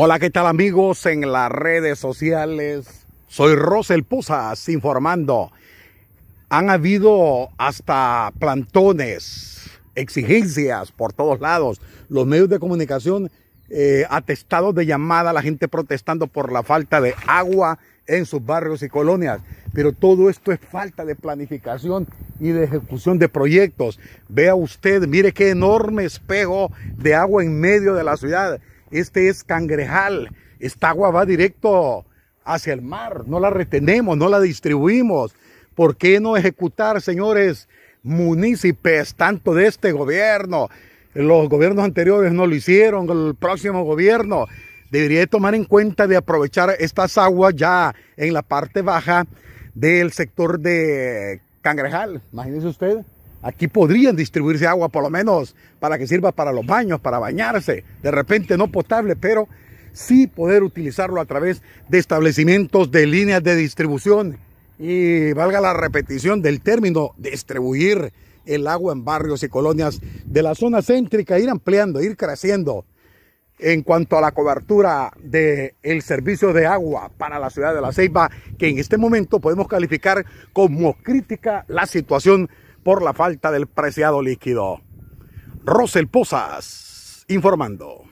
Hola, ¿qué tal amigos en las redes sociales? Soy Rosel Puzas informando. Han habido hasta plantones, exigencias por todos lados. Los medios de comunicación eh, atestados de llamada, la gente protestando por la falta de agua en sus barrios y colonias. Pero todo esto es falta de planificación y de ejecución de proyectos. Vea usted, mire qué enorme espejo de agua en medio de la ciudad. Este es cangrejal. Esta agua va directo hacia el mar. No la retenemos, no la distribuimos. ¿Por qué no ejecutar, señores municipios, tanto de este gobierno? Los gobiernos anteriores no lo hicieron, el próximo gobierno debería tomar en cuenta de aprovechar estas aguas ya en la parte baja del sector de Cangrejal. Imagínese usted. Aquí podrían distribuirse agua por lo menos para que sirva para los baños, para bañarse, de repente no potable, pero sí poder utilizarlo a través de establecimientos de líneas de distribución. Y valga la repetición del término, distribuir el agua en barrios y colonias de la zona céntrica, ir ampliando, ir creciendo. En cuanto a la cobertura del servicio de agua para la ciudad de La Ceiba, que en este momento podemos calificar como crítica la situación por la falta del preciado líquido. Rosel Posas informando.